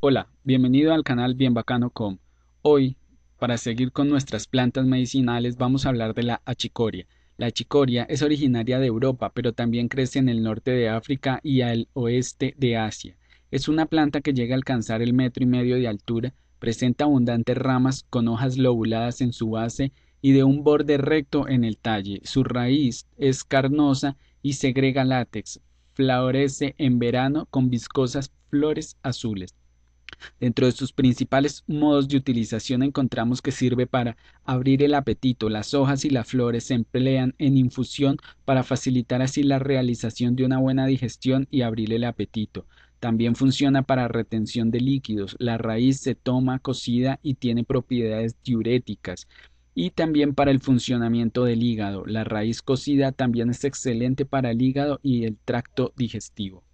Hola, bienvenido al canal bienbacano.com. Hoy, para seguir con nuestras plantas medicinales, vamos a hablar de la achicoria. La achicoria es originaria de Europa, pero también crece en el norte de África y al oeste de Asia. Es una planta que llega a alcanzar el metro y medio de altura, presenta abundantes ramas con hojas lobuladas en su base y de un borde recto en el talle. Su raíz es carnosa y segrega látex. Florece en verano con viscosas flores azules. Dentro de sus principales modos de utilización encontramos que sirve para abrir el apetito, las hojas y las flores se emplean en infusión para facilitar así la realización de una buena digestión y abrir el apetito. También funciona para retención de líquidos, la raíz se toma cocida y tiene propiedades diuréticas y también para el funcionamiento del hígado. La raíz cocida también es excelente para el hígado y el tracto digestivo.